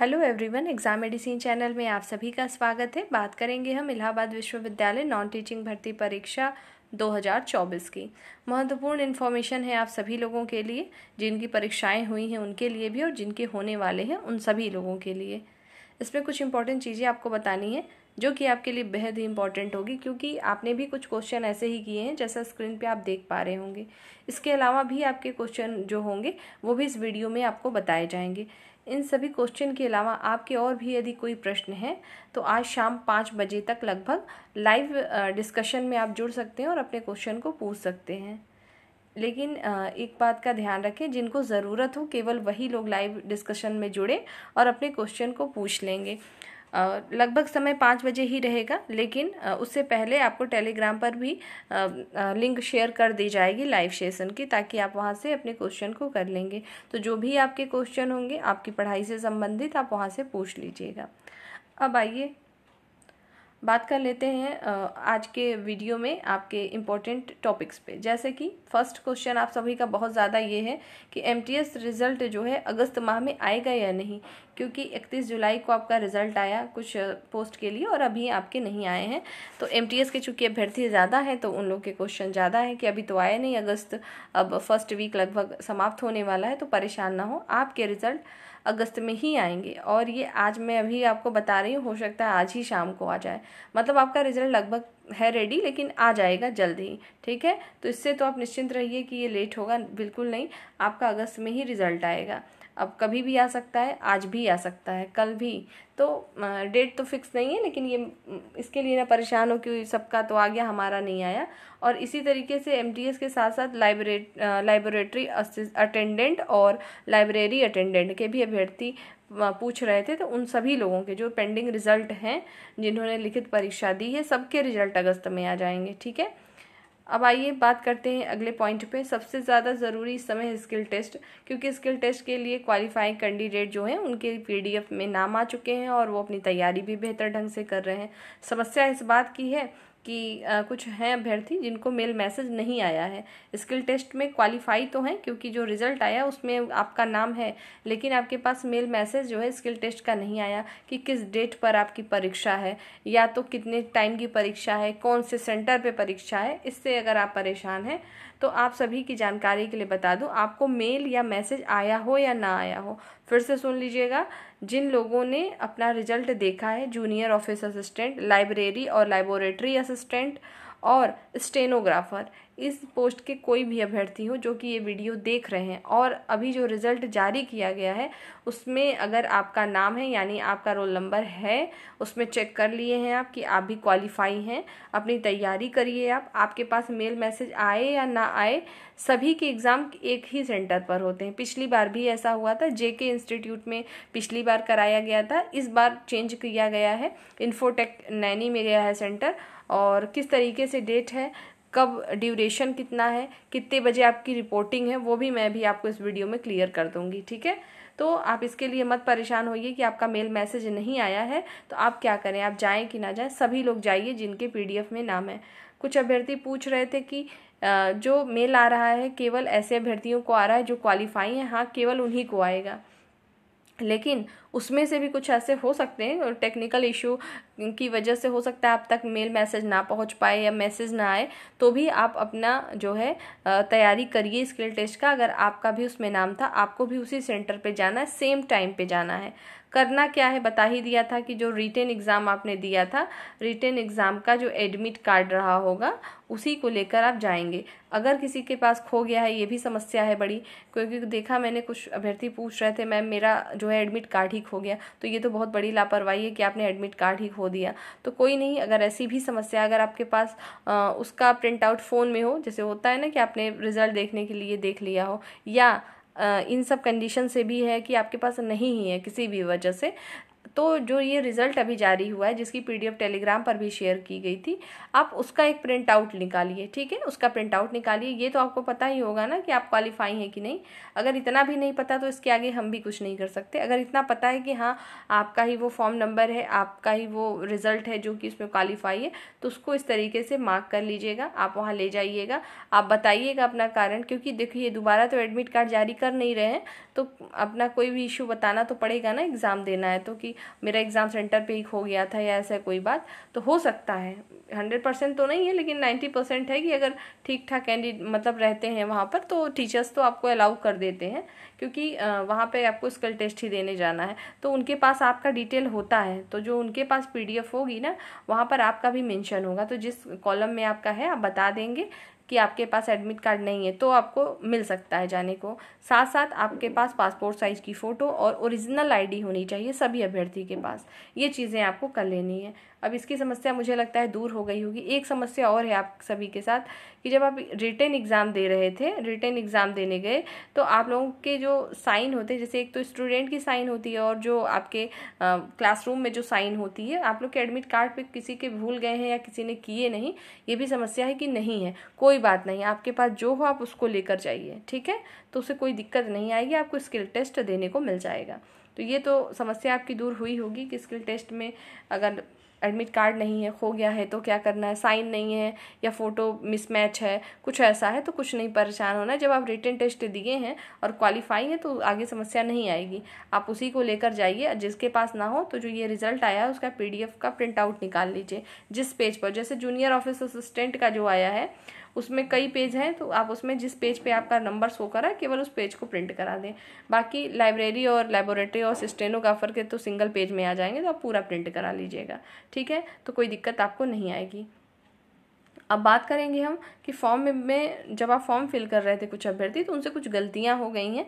Hello everyone exam medicine channel में आप सभी का स्वागत है बात करेंगे हम इलाहाबाद विश्वविद्यालय नॉन टीचिंग भर्ती परीक्षा 2024 की महत्वपूर्ण इन्फॉर्मेशन है आप सभी लोगों के लिए जिनकी परीक्षाएं हुई हैं उनके लिए भी और जिनके होने वाले हैं उन सभी लोगों के लिए इसमें कुछ इंपॉर्टेंट चीज़ें आपको बतानी है जो कि आपके लिए बेहद ही इंपॉर्टेंट होगी क्योंकि आपने भी कुछ क्वेश्चन ऐसे ही किए हैं जैसा स्क्रीन पे आप देख पा रहे होंगे इसके अलावा भी आपके क्वेश्चन जो होंगे वो भी इस वीडियो में आपको बताए जाएंगे इन सभी क्वेश्चन के अलावा आपके और भी यदि कोई प्रश्न हैं तो आज शाम पाँच बजे तक लगभग लाइव डिस्कशन में आप जुड़ सकते हैं और अपने क्वेश्चन को पूछ सकते हैं लेकिन एक बात का ध्यान रखें जिनको ज़रूरत हो केवल वही लोग लाइव डिस्कशन में जुड़े और अपने क्वेश्चन को पूछ लेंगे लगभग समय पाँच बजे ही रहेगा लेकिन उससे पहले आपको टेलीग्राम पर भी लिंक शेयर कर दी जाएगी लाइव सेशन की ताकि आप वहाँ से अपने क्वेश्चन को कर लेंगे तो जो भी आपके क्वेश्चन होंगे आपकी पढ़ाई से संबंधित आप वहाँ से पूछ लीजिएगा अब आइए बात कर लेते हैं आज के वीडियो में आपके इम्पोर्टेंट टॉपिक्स पे जैसे कि फर्स्ट क्वेश्चन आप सभी का बहुत ज़्यादा ये है कि एम रिज़ल्ट जो है अगस्त माह में आएगा या नहीं क्योंकि 31 जुलाई को आपका रिज़ल्ट आया कुछ पोस्ट के लिए और अभी आपके नहीं आए हैं तो एम के चूंकि अभ्यर्थी ज़्यादा हैं तो उन लोग के क्वेश्चन ज़्यादा हैं कि अभी तो आए नहीं अगस्त अब फर्स्ट वीक लगभग समाप्त होने वाला है तो परेशान ना हो आपके रिज़ल्ट अगस्त में ही आएंगे और ये आज मैं अभी आपको बता रही हूँ हो सकता है आज ही शाम को आ जाए मतलब आपका रिजल्ट लगभग है रेडी लेकिन आ जाएगा जल्द ही ठीक है तो इससे तो आप निश्चिंत रहिए कि ये लेट होगा बिल्कुल नहीं आपका अगस्त में ही रिजल्ट आएगा अब कभी भी आ सकता है आज भी आ सकता है कल भी तो डेट तो फिक्स नहीं है लेकिन ये इसके लिए ना परेशान हो कि सबका तो आ गया हमारा नहीं आया और इसी तरीके से एम के साथ साथ लाइब्रेट लाइब्रेटरी अटेंडेंट और लाइब्रेरी अटेंडेंट के भी अभ्यर्थी पूछ रहे थे तो उन सभी लोगों के जो पेंडिंग रिजल्ट हैं जिन्होंने लिखित परीक्षा दी है सबके रिजल्ट अगस्त में आ जाएंगे ठीक है अब आइए बात करते हैं अगले पॉइंट पे सबसे ज़्यादा ज़रूरी इस समय स्किल टेस्ट क्योंकि स्किल टेस्ट के लिए क्वालिफाइंग कैंडिडेट जो हैं उनके पीडीएफ में नाम आ चुके हैं और वो अपनी तैयारी भी बेहतर ढंग से कर रहे हैं समस्या इस बात की है कि आ, कुछ हैं अभ्यर्थी जिनको मेल मैसेज नहीं आया है स्किल टेस्ट में क्वालिफाई तो हैं क्योंकि जो रिज़ल्ट आया उसमें आपका नाम है लेकिन आपके पास मेल मैसेज जो है स्किल टेस्ट का नहीं आया कि किस डेट पर आपकी परीक्षा है या तो कितने टाइम की परीक्षा है कौन से सेंटर पे परीक्षा है इससे अगर आप परेशान हैं तो आप सभी की जानकारी के लिए बता दूं आपको मेल या मैसेज आया हो या ना आया हो फिर से सुन लीजिएगा जिन लोगों ने अपना रिजल्ट देखा है जूनियर ऑफिस असिस्टेंट लाइब्रेरी और लाइबोरेटरी असिस्टेंट और स्टेनोग्राफर इस पोस्ट के कोई भी अभ्यर्थी हो जो कि ये वीडियो देख रहे हैं और अभी जो रिज़ल्ट जारी किया गया है उसमें अगर आपका नाम है यानी आपका रोल नंबर है उसमें चेक कर लिए हैं आप कि आप भी क्वालिफाई हैं अपनी तैयारी करिए आप आपके पास मेल मैसेज आए या ना आए सभी के एग्ज़ाम एक ही सेंटर पर होते हैं पिछली बार भी ऐसा हुआ था जेके इंस्टीट्यूट में पिछली बार कराया गया था इस बार चेंज किया गया है इन्फोटेक नैनी में गया है सेंटर और किस तरीके से डेट है कब ड्यूरेशन कितना है कितने बजे आपकी रिपोर्टिंग है वो भी मैं भी आपको इस वीडियो में क्लियर कर दूंगी ठीक है तो आप इसके लिए मत परेशान होइए कि आपका मेल मैसेज नहीं आया है तो आप क्या करें आप जाएं कि ना जाएं सभी लोग जाइए जिनके पीडीएफ में नाम है कुछ अभ्यर्थी पूछ रहे थे कि जो मेल आ रहा है केवल ऐसे अभ्यर्थियों को आ रहा है जो क्वालिफाई हैं हाँ केवल उन्हीं को आएगा लेकिन उसमें से भी कुछ ऐसे हो सकते हैं और टेक्निकल इशू की वजह से हो सकता है आप तक मेल मैसेज ना पहुंच पाए या मैसेज ना आए तो भी आप अपना जो है तैयारी करिए स्किल टेस्ट का अगर आपका भी उसमें नाम था आपको भी उसी सेंटर पे जाना है सेम टाइम पे जाना है करना क्या है बता ही दिया था कि जो रिटेन एग्ज़ाम आपने दिया था रिटेन एग्ज़ाम का जो एडमिट कार्ड रहा होगा उसी को लेकर आप जाएंगे अगर किसी के पास खो गया है ये भी समस्या है बड़ी क्योंकि देखा मैंने कुछ अभ्यर्थी पूछ रहे थे मैम मेरा जो है एडमिट कार्ड ही खो गया तो ये तो बहुत बड़ी लापरवाही है कि आपने एडमिट कार्ड ही खो दिया तो कोई नहीं अगर ऐसी भी समस्या अगर आपके पास आ, उसका प्रिंट आउट फ़ोन में हो जैसे होता है ना कि आपने रिज़ल्ट देखने के लिए देख लिया हो या इन सब कंडीशन से भी है कि आपके पास नहीं ही है किसी भी वजह से तो जो ये रिज़ल्ट अभी जारी हुआ है जिसकी पीडीएफ टेलीग्राम पर भी शेयर की गई थी आप उसका एक प्रिंट आउट निकालिए ठीक है उसका प्रिंट आउट निकालिए ये तो आपको पता ही होगा ना कि आप क्वालिफाई हैं कि नहीं अगर इतना भी नहीं पता तो इसके आगे हम भी कुछ नहीं कर सकते अगर इतना पता है कि हाँ आपका ही वो फॉर्म नंबर है आपका ही वो रिज़ल्ट है जो कि उसमें क्वालिफाई है तो उसको इस तरीके से मार्क कर लीजिएगा आप वहाँ ले जाइएगा आप बताइएगा अपना कारण क्योंकि देखिए दोबारा तो एडमिट कार्ड जारी कर नहीं रहे हैं तो अपना कोई भी इशू बताना तो पड़ेगा ना एग्ज़ाम देना है तो कि मेरा एग्ज़ाम सेंटर पे एक हो गया था या ऐसा कोई बात तो हो सकता है हंड्रेड परसेंट तो नहीं है लेकिन नाइन्टी परसेंट है कि अगर ठीक ठाक कैंडिडेट मतलब रहते हैं वहाँ पर तो टीचर्स तो आपको अलाउ कर देते हैं क्योंकि वहाँ पे आपको स्किल टेस्ट ही देने जाना है तो उनके पास आपका डिटेल होता है तो जो उनके पास पी होगी ना वहाँ पर आपका भी मैंशन होगा तो जिस कॉलम में आपका है आप बता देंगे कि आपके पास एडमिट कार्ड नहीं है तो आपको मिल सकता है जाने को साथ साथ आपके पास पासपोर्ट साइज़ की फ़ोटो और ओरिजिनल आईडी होनी चाहिए सभी अभ्यर्थी के पास ये चीज़ें आपको कर लेनी है अब इसकी समस्या मुझे लगता है दूर हो गई होगी एक समस्या और है आप सभी के साथ कि जब आप रिटर्न एग्ज़ाम दे रहे थे रिटर्न एग्ज़ाम देने गए तो आप लोगों के जो साइन होते हैं जैसे एक तो स्टूडेंट की साइन होती है और जो आपके क्लासरूम में जो साइन होती है आप लोग के एडमिट कार्ड पर किसी के भूल गए हैं या किसी ने किए नहीं ये भी समस्या है कि नहीं है कोई कोई बात नहीं आपके पास जो हो आप उसको लेकर जाइए ठीक है तो उसे कोई दिक्कत नहीं आएगी आपको स्किल टेस्ट देने को मिल जाएगा तो ये तो समस्या आपकी दूर हुई होगी कि स्किल टेस्ट में अगर एडमिट कार्ड नहीं है खो गया है तो क्या करना है साइन नहीं है या फ़ोटो मिसमैच है कुछ ऐसा है तो कुछ नहीं परेशान होना जब आप रिटर्न टेस्ट दिए हैं और क्वालिफाई हैं तो आगे समस्या नहीं आएगी आप उसी को लेकर जाइए जिसके पास ना हो तो जो ये रिज़ल्ट आया है उसका पीडीएफ का प्रिंट आउट निकाल लीजिए जिस पेज पर जैसे जूनियर ऑफिस असिस्टेंट का जो आया है उसमें कई पेज हैं तो आप उसमें जिस पेज पे आपका नंबर शो करा केवल उस पेज को प्रिंट करा दें बाकी लाइब्रेरी और लेबोरेटरी और सिस्टेनोग्राफर के तो सिंगल पेज में आ जाएंगे तो आप पूरा प्रिंट करा लीजिएगा ठीक है तो कोई दिक्कत आपको नहीं आएगी अब बात करेंगे हम कि फॉर्म में, में जब आप फॉर्म फिल कर रहे थे कुछ अभ्यर्थी तो उनसे कुछ गलतियां हो गई हैं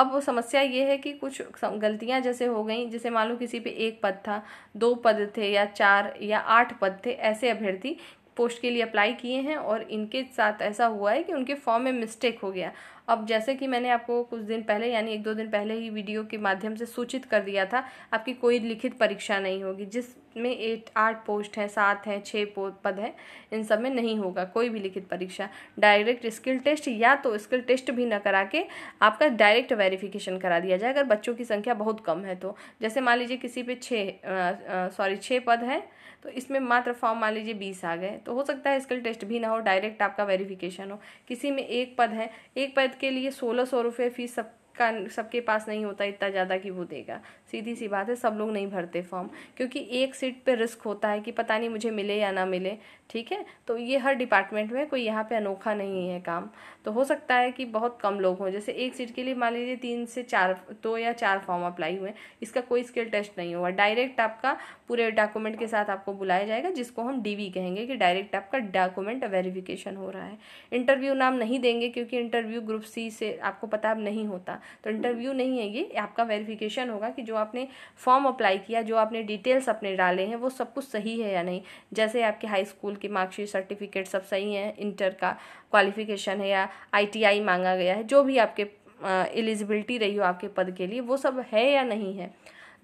अब वो समस्या ये है कि कुछ गलतियां जैसे हो गई जैसे मान लो किसी पे एक पद था दो पद थे या चार या आठ पद थे ऐसे अभ्यर्थी पोस्ट के लिए अप्लाई किए हैं और इनके साथ ऐसा हुआ है कि उनके फॉर्म में मिस्टेक हो गया अब जैसे कि मैंने आपको कुछ दिन पहले यानी एक दो दिन पहले ही वीडियो के माध्यम से सूचित कर दिया था आपकी कोई लिखित परीक्षा नहीं होगी जिसमें एट आठ पोस्ट हैं सात हैं छः पद हैं इन सब में नहीं होगा कोई भी लिखित परीक्षा डायरेक्ट स्किल टेस्ट या तो स्किल टेस्ट भी न करा के आपका डायरेक्ट वेरिफिकेशन करा दिया जाए अगर बच्चों की संख्या बहुत कम है तो जैसे मान लीजिए किसी पे छः सॉरी छः पद हैं तो इसमें मात्र फॉर्म मान लीजिए बीस आ गए तो हो सकता है स्किल टेस्ट भी ना हो डायरेक्ट आपका वेरिफिकेशन हो किसी में एक पद है एक पद के लिए सोलह सौ रुपये फीस सब का सबके पास नहीं होता इतना ज़्यादा कि वो देगा सीधी सी बात है सब लोग नहीं भरते फॉर्म क्योंकि एक सीट पे रिस्क होता है कि पता नहीं मुझे मिले या ना मिले ठीक है तो ये हर डिपार्टमेंट में कोई यहाँ पे अनोखा नहीं है काम तो हो सकता है कि बहुत कम लोग हों जैसे एक सीट के लिए मान लीजिए तीन से चार दो तो या चार फॉर्म अप्लाई हुए इसका कोई स्किल टेस्ट नहीं हुआ डायरेक्ट आपका पूरे डॉक्यूमेंट के साथ आपको बुलाया जाएगा जिसको हम डी कहेंगे कि डायरेक्ट आपका डॉक्यूमेंट वेरिफिकेशन हो रहा है इंटरव्यू नाम नहीं देंगे क्योंकि इंटरव्यू ग्रुप सी से आपको पता अब नहीं होता तो इंटरव्यू नहीं है ये आपका वेरिफिकेशन होगा कि जो आपने फॉर्म अप्लाई किया जो आपने डिटेल्स अपने डाले हैं वो सब कुछ सही है या नहीं जैसे आपके हाई स्कूल उनकी मार्कशीट सर्टिफिकेट सब सही हैं इंटर का क्वालिफिकेशन है या आईटीआई मांगा गया है जो भी आपके एलिजिबिलिटी रही हो आपके पद के लिए वो सब है या नहीं है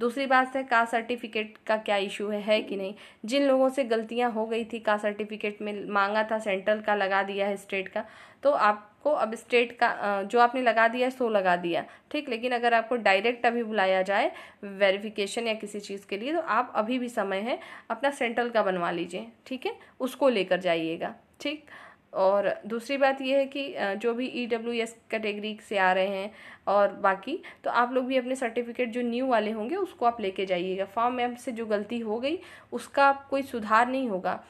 दूसरी बात है कास्ट सर्टिफिकेट का क्या इशू है है कि नहीं जिन लोगों से गलतियां हो गई थी कास्ट सर्टिफिकेट में मांगा था सेंट्रल का लगा दिया है स्टेट का तो आप आपको अब स्टेट का जो आपने लगा दिया है सो लगा दिया ठीक लेकिन अगर आपको डायरेक्ट अभी बुलाया जाए वेरिफिकेशन या किसी चीज़ के लिए तो आप अभी भी समय है अपना सेंट्रल का बनवा लीजिए ठीक है उसको लेकर जाइएगा ठीक और दूसरी बात यह है कि जो भी ई डब्ल्यू एस कैटेगरी से आ रहे हैं और बाकी तो आप लोग भी अपने सर्टिफिकेट जो न्यू वाले होंगे उसको आप लेके जाइएगा फॉर्म में से जो गलती हो गई उसका कोई सुधार नहीं होगा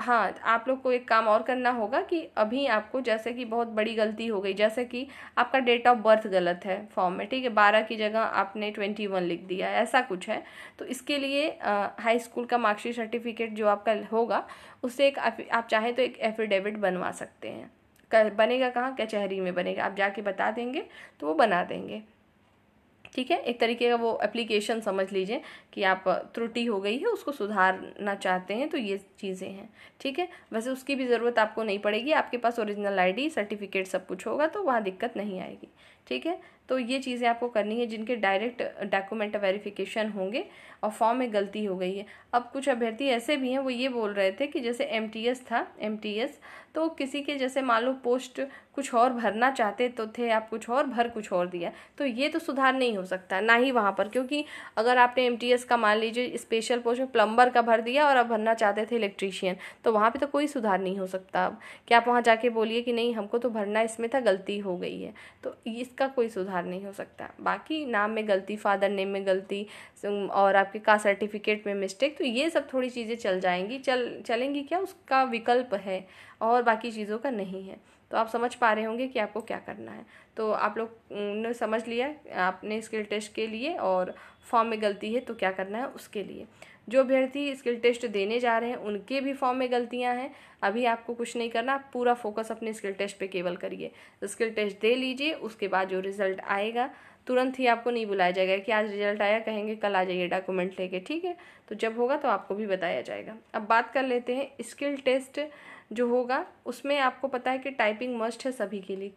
हाँ आप लोग को एक काम और करना होगा कि अभी आपको जैसे कि बहुत बड़ी गलती हो गई जैसे कि आपका डेट ऑफ बर्थ गलत है फॉर्म में ठीक है बारह की जगह आपने ट्वेंटी वन लिख दिया ऐसा कुछ है तो इसके लिए आ, हाई स्कूल का मार्कशीट सर्टिफिकेट जो आपका होगा उससे एक आप, आप चाहें तो एक एफिडेविट बनवा सकते हैं बनेगा कहाँ कचहरी में बनेगा आप जाके बता देंगे तो वो बना देंगे ठीक है एक तरीके का वो एप्लीकेशन समझ लीजिए कि आप त्रुटि हो गई है उसको सुधारना चाहते हैं तो ये चीज़ें हैं ठीक है वैसे उसकी भी ज़रूरत आपको नहीं पड़ेगी आपके पास ओरिजिनल आईडी सर्टिफिकेट सब कुछ होगा तो वहाँ दिक्कत नहीं आएगी ठीक है तो ये चीज़ें आपको करनी है जिनके डायरेक्ट डॉक्यूमेंट वेरिफिकेशन होंगे और फॉर्म में गलती हो गई है अब कुछ अभ्यर्थी ऐसे भी हैं वो ये बोल रहे थे कि जैसे एम था एम तो किसी के जैसे मान लो पोस्ट कुछ और भरना चाहते तो थे आप कुछ और भर कुछ और दिया तो ये तो सुधार नहीं हो सकता ना ही वहाँ पर क्योंकि अगर आपने एम का मान लीजिए स्पेशल पोस्ट में प्लम्बर का भर दिया और अब भरना चाहते थे इलेक्ट्रीशियन तो वहाँ पर तो कोई सुधार नहीं हो सकता अब क्या आप वहाँ जाके बोलिए कि नहीं हमको तो भरना इसमें था गलती हो गई है तो इसका कोई सुधार सुधार नहीं हो सकता बाकी नाम में गलती फादर नेम में गलती और आपके कास्ट सर्टिफिकेट में मिस्टेक तो ये सब थोड़ी चीज़ें चल जाएंगी चल चलेंगी क्या उसका विकल्प है और बाकी चीज़ों का नहीं है तो आप समझ पा रहे होंगे कि आपको क्या करना है तो आप लोग ने समझ लिया आपने स्किल टेस्ट के लिए और फॉर्म में गलती है तो क्या करना है उसके लिए जो अभ्यर्थी स्किल टेस्ट देने जा रहे हैं उनके भी फॉर्म में गलतियां हैं अभी आपको कुछ नहीं करना आप पूरा फोकस अपने स्किल टेस्ट पे केवल करिए स्किल टेस्ट दे लीजिए उसके बाद जो रिजल्ट आएगा तुरंत ही आपको नहीं बुलाया जाएगा कि आज रिजल्ट आया कहेंगे कल आ जाइए डॉक्यूमेंट लेके ठीक है तो जब होगा तो आपको भी बताया जाएगा अब बात कर लेते हैं स्किल टेस्ट जो होगा उसमें आपको पता है कि टाइपिंग मस्ट है सभी के लिए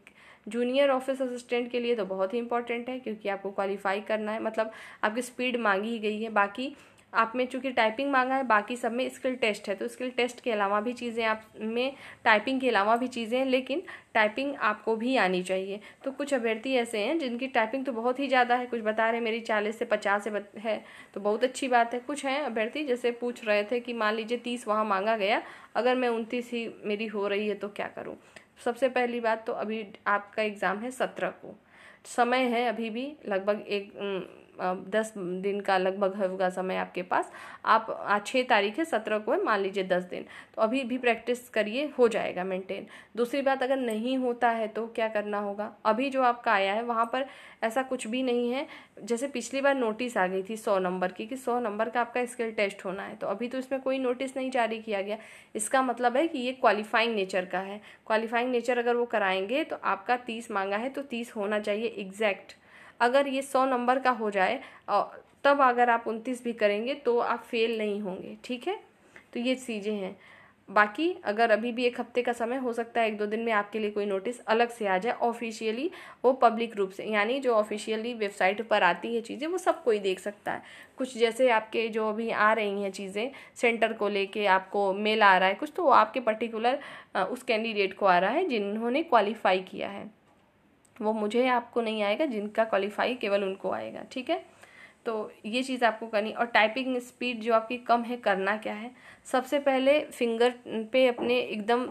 जूनियर ऑफिस असिस्टेंट के लिए तो बहुत ही इंपॉर्टेंट है क्योंकि आपको क्वालिफाई करना है मतलब आपकी स्पीड मांगी ही गई है बाकी आप में चूँकि टाइपिंग मांगा है बाकी सब में स्किल टेस्ट है तो स्किल टेस्ट के अलावा भी चीज़ें आप में टाइपिंग के अलावा भी चीज़ें हैं लेकिन टाइपिंग आपको भी आनी चाहिए तो कुछ अभ्यर्थी ऐसे हैं जिनकी टाइपिंग तो बहुत ही ज़्यादा है कुछ बता रहे हैं मेरी चालीस से पचास से है तो बहुत अच्छी बात है कुछ हैं अभ्यर्थी जैसे पूछ रहे थे कि मान लीजिए तीस वहाँ मांगा गया अगर मैं उनतीस ही मेरी हो रही है तो क्या करूँ सबसे पहली बात तो अभी आपका एग्ज़ाम है सत्रह को समय है अभी भी लगभग एक दस दिन का लगभग होगा समय आपके पास आप छः तारीख है सत्रह को है मान लीजिए दस दिन तो अभी भी प्रैक्टिस करिए हो जाएगा मेंटेन दूसरी बात अगर नहीं होता है तो क्या करना होगा अभी जो आपका आया है वहाँ पर ऐसा कुछ भी नहीं है जैसे पिछली बार नोटिस आ गई थी सौ नंबर की कि सौ नंबर का आपका स्किल टेस्ट होना है तो अभी तो इसमें कोई नोटिस नहीं जारी किया गया इसका मतलब है कि ये क्वालिफाइंग नेचर का है क्वालिफाइंग नेचर अगर वो कराएंगे तो आपका तीस मांगा है तो तीस होना चाहिए एग्जैक्ट अगर ये सौ नंबर का हो जाए तब अगर आप उनतीस भी करेंगे तो आप फेल नहीं होंगे ठीक है तो ये चीज़ें हैं बाकी अगर अभी भी एक हफ्ते का समय हो सकता है एक दो दिन में आपके लिए कोई नोटिस अलग से आ जाए ऑफिशियली वो पब्लिक रूप से यानी जो ऑफिशियली वेबसाइट पर आती है चीज़ें वो सब कोई देख सकता है कुछ जैसे आपके जो अभी आ रही हैं चीज़ें सेंटर को लेके आपको मेल आ रहा है कुछ तो वो आपके पर्टिकुलर उस कैंडिडेट को आ रहा है जिन्होंने क्वालिफाई किया है वो मुझे आपको नहीं आएगा जिनका क्वालिफाई केवल उनको आएगा ठीक है तो ये चीज़ आपको करनी और टाइपिंग स्पीड जो आपकी कम है करना क्या है सबसे पहले फिंगर पे अपने एकदम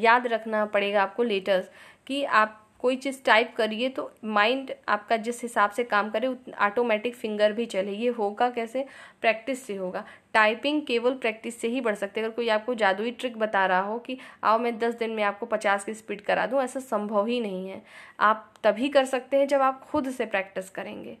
याद रखना पड़ेगा आपको लेटर्स कि आप कोई चीज़ टाइप करिए तो माइंड आपका जिस हिसाब से काम करे ऑटोमेटिक फिंगर भी चले ये होगा कैसे प्रैक्टिस से होगा टाइपिंग केवल प्रैक्टिस से ही बढ़ सकती है अगर कोई आपको जादुई ट्रिक बता रहा हो कि आओ मैं दस दिन में आपको पचास की स्पीड करा दूँ ऐसा संभव ही नहीं है आप तभी कर सकते हैं जब आप खुद से प्रैक्टिस करेंगे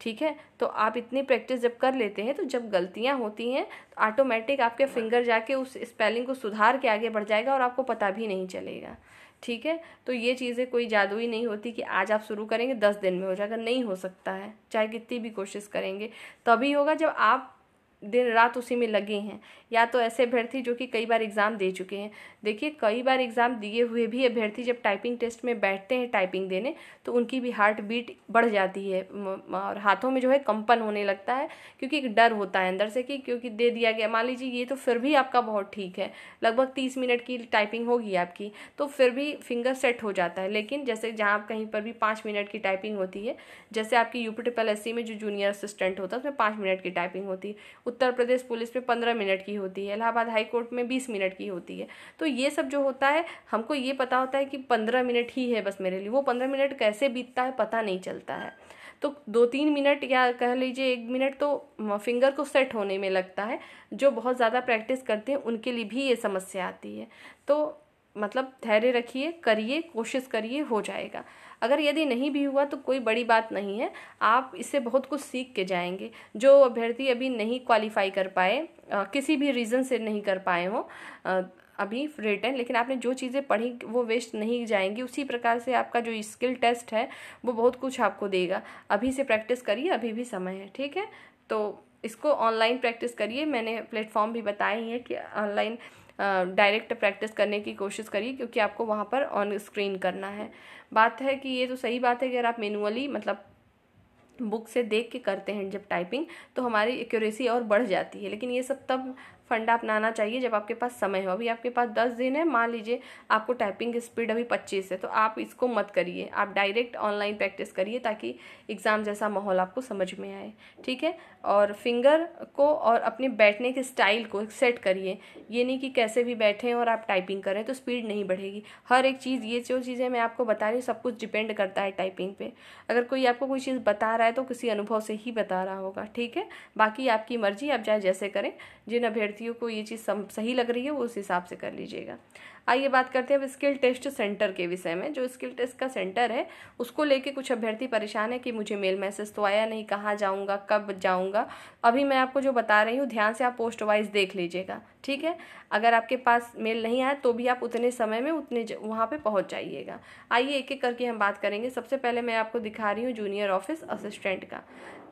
ठीक है तो आप इतनी प्रैक्टिस जब कर लेते हैं तो जब गलतियां होती हैं तो ऑटोमेटिक आपके हाँ। फिंगर जाके उस स्पेलिंग को सुधार के आगे बढ़ जाएगा और आपको पता भी नहीं चलेगा ठीक है तो ये चीज़ें कोई जादुई नहीं होती कि आज आप शुरू करेंगे दस दिन में हो जाएगा नहीं हो सकता है चाहे कितनी भी कोशिश करेंगे तभी होगा जब आप दिन रात उसी में लगे हैं या तो ऐसे अभ्यर्थी जो कि कई बार एग्ज़ाम दे चुके हैं देखिए कई बार एग्ज़ाम दिए हुए भी अभ्यर्थी जब टाइपिंग टेस्ट में बैठते हैं टाइपिंग देने तो उनकी भी हार्ट बीट बढ़ जाती है और हाथों में जो है कंपन होने लगता है क्योंकि एक डर होता है अंदर से कि क्योंकि दे दिया गया मान लीजिए ये तो फिर भी आपका बहुत ठीक है लगभग तीस मिनट की टाइपिंग होगी आपकी तो फिर भी फिंगर सेट हो जाता है लेकिन जैसे जहाँ आप कहीं पर भी पाँच मिनट की टाइपिंग होती है जैसे आपकी यूपी एस सी में जो जूनियर असिस्टेंट होता है उसमें पाँच मिनट की टाइपिंग होती है उत्तर प्रदेश पुलिस में पंद्रह मिनट की होती है इलाहाबाद हाई कोर्ट में बीस मिनट की होती है तो ये सब जो होता है हमको ये पता होता है कि पंद्रह मिनट ही है बस मेरे लिए वो पंद्रह मिनट कैसे बीतता है पता नहीं चलता है तो दो तीन मिनट या कह लीजिए एक मिनट तो फिंगर को सेट होने में लगता है जो बहुत ज़्यादा प्रैक्टिस करते हैं उनके लिए भी ये समस्या आती है तो मतलब धैर्य रखिए करिए कोशिश करिए हो जाएगा अगर यदि नहीं भी हुआ तो कोई बड़ी बात नहीं है आप इससे बहुत कुछ सीख के जाएंगे जो अभ्यर्थी अभी नहीं क्वालिफाई कर पाए किसी भी रीज़न से नहीं कर पाए हों अभी रिटर्न लेकिन आपने जो चीज़ें पढ़ी वो वेस्ट नहीं जाएंगी उसी प्रकार से आपका जो स्किल टेस्ट है वो बहुत कुछ आपको देगा अभी से प्रैक्टिस करिए अभी भी समय है ठीक है तो इसको ऑनलाइन प्रैक्टिस करिए मैंने प्लेटफॉर्म भी बताए हैं कि ऑनलाइन डायरेक्ट प्रैक्टिस करने की कोशिश करिए क्योंकि आपको वहाँ पर ऑन स्क्रीन करना है बात है कि ये तो सही बात है कि अगर आप मैनुअली मतलब बुक से देख के करते हैं जब टाइपिंग तो हमारी एक्यूरेसी और बढ़ जाती है लेकिन ये सब तब फंडा अपनाना चाहिए जब आपके पास समय हो अभी आपके पास दस दिन है मान लीजिए आपको टाइपिंग स्पीड अभी पच्चीस है तो आप इसको मत करिए आप डायरेक्ट ऑनलाइन प्रैक्टिस करिए ताकि एग्ज़ाम जैसा माहौल आपको समझ में आए ठीक है और फिंगर को और अपने बैठने के स्टाइल को सेट करिए ये नहीं कि कैसे भी बैठें और आप टाइपिंग करें तो स्पीड नहीं बढ़ेगी हर एक चीज़ ये जो चीज़ें मैं आपको बता रही हूँ सब कुछ डिपेंड करता है टाइपिंग पे अगर कोई आपको कोई चीज़ बता रहा है तो किसी अनुभव से ही बता रहा होगा ठीक है बाकी आपकी मर्जी आप चाहे जैसे करें जिन अभ्यर्थी व्यक्तियों को ये चीज़ सही लग रही है वो उस हिसाब से कर लीजिएगा आइए बात करते हैं अब स्किल टेस्ट सेंटर के विषय में जो स्किल टेस्ट का सेंटर है उसको लेके कुछ अभ्यर्थी परेशान है कि मुझे मेल मैसेज तो आया नहीं कहाँ जाऊँगा कब जाऊँगा अभी मैं आपको जो बता रही हूँ ध्यान से आप पोस्ट वाइज देख लीजिएगा ठीक है अगर आपके पास मेल नहीं आया तो भी आप उतने समय में उतने वहाँ पर पहुँच जाइएगा आइए एक एक करके हम बात करेंगे सबसे पहले मैं आपको दिखा रही हूँ जूनियर ऑफिस असिस्टेंट का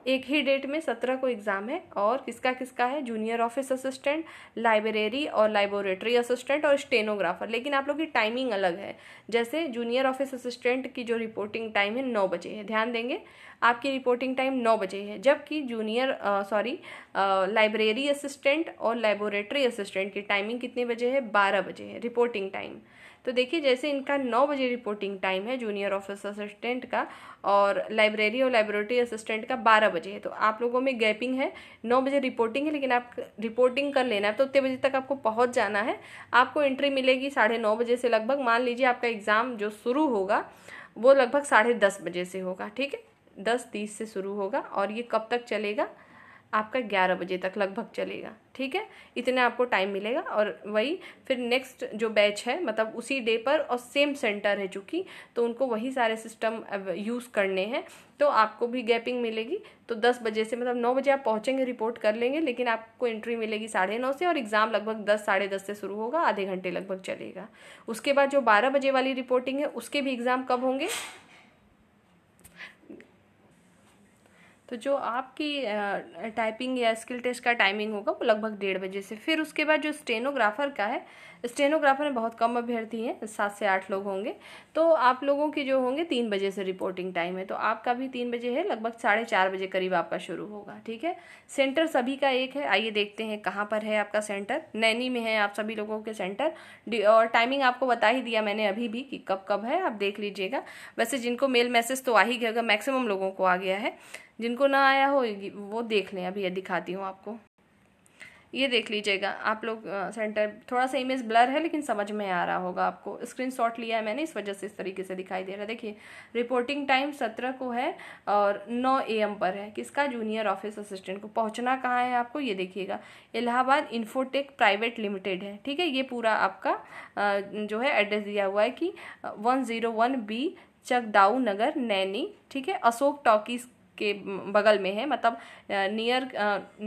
एक ही डेट में सत्रह को एग्ज़ाम है और किसका किसका है जूनियर ऑफिस असिस्टेंट लाइब्रेरी और लाइबोरेटरी असिस्टेंट और स्टेनोग्राफर लेकिन आप लोग की टाइमिंग अलग है जैसे जूनियर ऑफिस असिस्टेंट की जो रिपोर्टिंग टाइम है नौ बजे है ध्यान देंगे आपकी रिपोर्टिंग टाइम नौ बजे है जबकि जूनियर सॉरी लाइब्रेरी असिस्टेंट और लेबोरेटरी असिस्टेंट की टाइमिंग कितने बजे है बारह बजे है रिपोर्टिंग टाइम तो देखिए जैसे इनका नौ बजे रिपोर्टिंग टाइम है जूनियर ऑफिस असिस्टेंट का और लाइब्रेरी और लाइब्रेटरी असिस्टेंट का बारह बजे है तो आप लोगों में गैपिंग है नौ बजे रिपोर्टिंग है लेकिन आप रिपोर्टिंग कर लेना है तो उतने बजे तक आपको पहुँच जाना है आपको एंट्री मिलेगी साढ़े नौ बजे से लगभग मान लीजिए आपका एग्ज़ाम जो शुरू होगा वो लगभग साढ़े दस बजे से होगा ठीक है दस तीस से शुरू होगा और ये कब तक चलेगा आपका ग्यारह बजे तक लगभग चलेगा ठीक है इतना आपको टाइम मिलेगा और वही फिर नेक्स्ट जो बैच है मतलब उसी डे पर और सेम सेंटर है चूँकि तो उनको वही सारे सिस्टम यूज़ करने हैं तो आपको भी गैपिंग मिलेगी तो दस बजे से मतलब नौ बजे आप पहुँचेंगे रिपोर्ट कर लेंगे लेकिन आपको एंट्री मिलेगी साढ़े नौ से और एग्ज़ाम लगभग दस साढ़े दस से शुरू होगा आधे घंटे लगभग चलेगा उसके बाद जो बारह बजे वाली रिपोर्टिंग है उसके भी एग्ज़ाम कब होंगे तो जो आपकी टाइपिंग या स्किल टेस्ट का टाइमिंग होगा वो लगभग डेढ़ बजे से फिर उसके बाद जो स्टेनोग्राफर का है स्टेनोग्राफर में बहुत कम अभ्यर्थी हैं सात से आठ लोग होंगे तो आप लोगों की जो होंगे तीन बजे से रिपोर्टिंग टाइम है तो आपका भी तीन बजे है लगभग साढ़े चार बजे करीब आपका शुरू होगा ठीक है सेंटर सभी का एक है आइए देखते हैं कहाँ पर है आपका सेंटर नैनी में है आप सभी लोगों के सेंटर और टाइमिंग आपको बता ही दिया मैंने अभी भी कि कब कब है आप देख लीजिएगा वैसे जिनको मेल मैसेज तो आ ही गया मैक्सिमम लोगों को आ गया है जिनको ना आया हो वो देख लें अभी दिखाती हूँ आपको ये देख लीजिएगा आप लोग सेंटर थोड़ा सा इमेज ब्लर है लेकिन समझ में आ रहा होगा आपको स्क्रीन शॉट लिया है मैंने इस वजह से इस तरीके से दिखाई दे रहा है देखिए रिपोर्टिंग टाइम सत्रह को है और नौ ए पर है किसका जूनियर ऑफिस असिस्टेंट को पहुंचना कहाँ है आपको ये देखिएगा इलाहाबाद इन्फोटेक प्राइवेट लिमिटेड है ठीक है ये पूरा आपका जो है एड्रेस दिया हुआ है कि one zero one B Chakdau Nagar Naini ठीक है अशोक टॉकीज़ के बगल में है मतलब नियर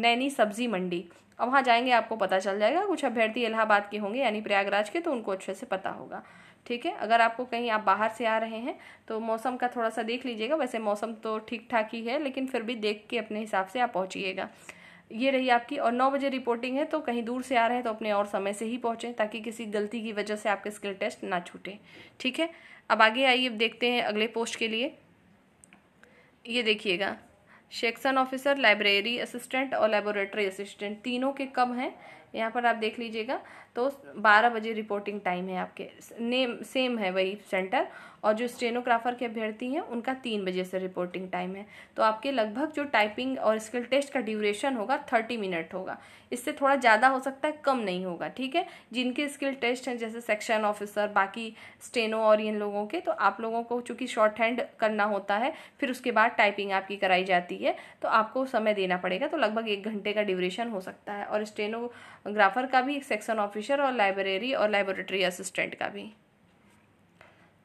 नैनी सब्जी मंडी अब वहाँ जाएंगे आपको पता चल जाएगा कुछ अभ्यर्थी इलाहाबाद के होंगे यानी प्रयागराज के तो उनको अच्छे से पता होगा ठीक है अगर आपको कहीं आप बाहर से आ रहे हैं तो मौसम का थोड़ा सा देख लीजिएगा वैसे मौसम तो ठीक ठाक ही है लेकिन फिर भी देख के अपने हिसाब से आप पहुँचिएगा ये रही आपकी और नौ बजे रिपोर्टिंग है तो कहीं दूर से आ रहे हैं तो अपने और समय से ही पहुँचें ताकि किसी गलती की वजह से आपके स्किल टेस्ट ना छूटें ठीक है अब आगे आइए देखते हैं अगले पोस्ट के लिए ये देखिएगा सेक्शन ऑफिसर लाइब्रेरी असिस्टेंट और लेबोरेटरी असिस्टेंट तीनों के कब हैं यहाँ पर आप देख लीजिएगा तो 12 बजे रिपोर्टिंग टाइम है आपके नेम सेम है वही सेंटर और जो स्टेनोग्राफर के अभ्यर्थी हैं उनका तीन बजे से रिपोर्टिंग टाइम है तो आपके लगभग जो टाइपिंग और स्किल टेस्ट का ड्यूरेशन होगा थर्टी मिनट होगा इससे थोड़ा ज़्यादा हो सकता है कम नहीं होगा ठीक है जिनके स्किल टेस्ट हैं जैसे सेक्शन ऑफिसर बाकी स्टेनो और इन लोगों के तो आप लोगों को चूँकि शॉर्ट हैंड करना होता है फिर उसके बाद टाइपिंग आपकी कराई जाती है तो आपको समय देना पड़ेगा तो लगभग एक घंटे का ड्यूरेशन हो सकता है और स्टेनो ग्राफर का भी एक सेक्शन ऑफिसर और लाइब्रेरी और लाइब्रेटरी असिस्टेंट का भी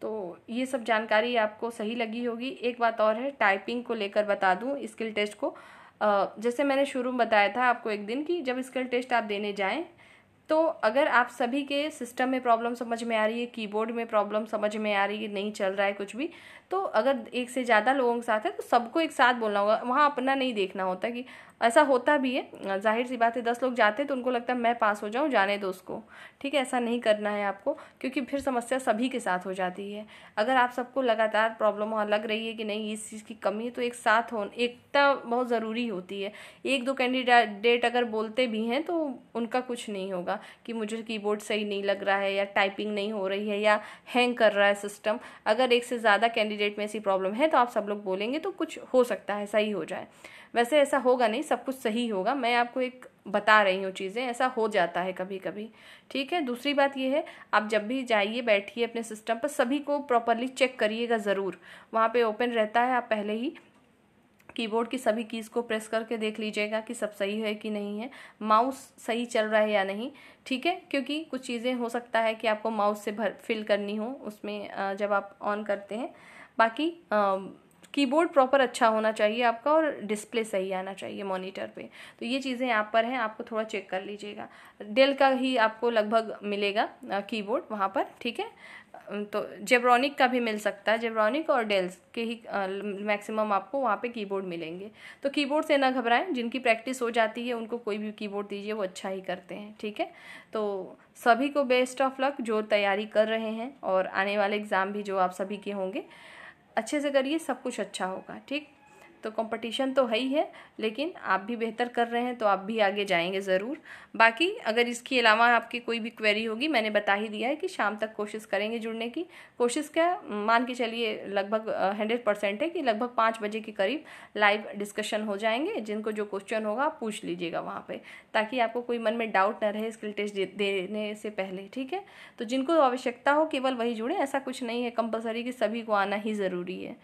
तो ये सब जानकारी आपको सही लगी होगी एक बात और है टाइपिंग को लेकर बता दूँ स्किल टेस्ट को जैसे मैंने शुरू में बताया था आपको एक दिन कि जब स्किल टेस्ट आप देने जाएं तो अगर आप सभी के सिस्टम में प्रॉब्लम समझ में आ रही है कीबोर्ड में प्रॉब्लम समझ में आ रही है नहीं चल रहा है कुछ भी तो अगर एक से ज़्यादा लोगों के साथ है तो सबको एक साथ बोलना होगा वहाँ अपना नहीं देखना होता कि ऐसा होता भी है जाहिर सी बात है दस लोग जाते हैं तो उनको लगता है मैं पास हो जाऊँ जाने दो उसको ठीक है ऐसा नहीं करना है आपको क्योंकि फिर समस्या सभी के साथ हो जाती है अगर आप सबको लगातार प्रॉब्लम वहाँ लग रही है कि नहीं इस चीज़ की कमी है तो एक साथ हो एकता बहुत ज़रूरी होती है एक दो कैंडिडेट अगर बोलते भी हैं तो उनका कुछ नहीं होगा कि मुझे कीबोर्ड सही नहीं लग रहा है या टाइपिंग नहीं हो रही है या हैंग कर रहा है सिस्टम अगर एक से ज़्यादा कैंडिडेट में ऐसी प्रॉब्लम है तो आप सब लोग बोलेंगे तो कुछ हो सकता है सही हो जाए वैसे ऐसा होगा नहीं सब कुछ सही होगा मैं आपको एक बता रही हूँ चीज़ें ऐसा हो जाता है कभी कभी ठीक है दूसरी बात यह है आप जब भी जाइए बैठिए अपने सिस्टम पर सभी को प्रॉपरली चेक करिएगा ज़रूर वहाँ पे ओपन रहता है आप पहले ही कीबोर्ड की सभी कीज़ को प्रेस करके देख लीजिएगा कि सब सही है कि नहीं है माउस सही चल रहा है या नहीं ठीक है क्योंकि कुछ चीज़ें हो सकता है कि आपको माउस से भर फिल करनी हो उसमें जब आप ऑन करते हैं बाकी आ, कीबोर्ड प्रॉपर अच्छा होना चाहिए आपका और डिस्प्ले सही आना चाहिए मॉनिटर पे तो ये चीज़ें यहाँ पर हैं आपको थोड़ा चेक कर लीजिएगा डेल का ही आपको लगभग मिलेगा कीबोर्ड वहाँ पर ठीक है तो जेब्रॉनिक का भी मिल सकता है जेब्रॉनिक और डेल्स के ही मैक्सिमम आपको वहाँ पे कीबोर्ड मिलेंगे तो कीबोर्ड से ना घबराएं जिनकी प्रैक्टिस हो जाती है उनको कोई भी कीबोर्ड दीजिए वो अच्छा ही करते हैं ठीक है तो सभी को बेस्ट ऑफ लक जो तैयारी कर रहे हैं और आने वाले एग्ज़ाम भी जो आप सभी के होंगे अच्छे से करिए सब कुछ अच्छा होगा ठीक तो कंपटीशन तो है ही है लेकिन आप भी बेहतर कर रहे हैं तो आप भी आगे जाएंगे ज़रूर बाकी अगर इसके अलावा आपकी कोई भी क्वेरी होगी मैंने बता ही दिया है कि शाम तक कोशिश करेंगे जुड़ने की कोशिश क्या मान के चलिए लगभग हंड्रेड परसेंट है कि लगभग पाँच बजे के करीब लाइव डिस्कशन हो जाएंगे जिनको जो क्वेश्चन होगा आप पूछ लीजिएगा वहाँ पर ताकि आपको कोई मन में डाउट ना रहे स्किल टेस्ट देने से पहले ठीक है तो जिनको आवश्यकता हो केवल वही जुड़े ऐसा कुछ नहीं है कंपलसरी कि सभी को आना ही ज़रूरी है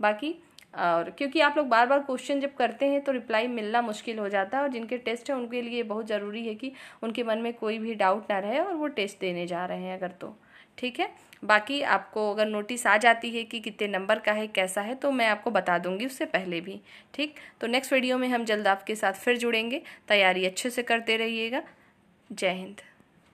बाकी और क्योंकि आप लोग बार बार क्वेश्चन जब करते हैं तो रिप्लाई मिलना मुश्किल हो जाता है और जिनके टेस्ट हैं उनके लिए बहुत ज़रूरी है कि उनके मन में कोई भी डाउट ना रहे और वो टेस्ट देने जा रहे हैं अगर तो ठीक है बाकी आपको अगर नोटिस आ जाती है कि कितने नंबर का है कैसा है तो मैं आपको बता दूंगी उससे पहले भी ठीक तो नेक्स्ट वीडियो में हम जल्द आपके साथ फिर जुड़ेंगे तैयारी अच्छे से करते रहिएगा जय हिंद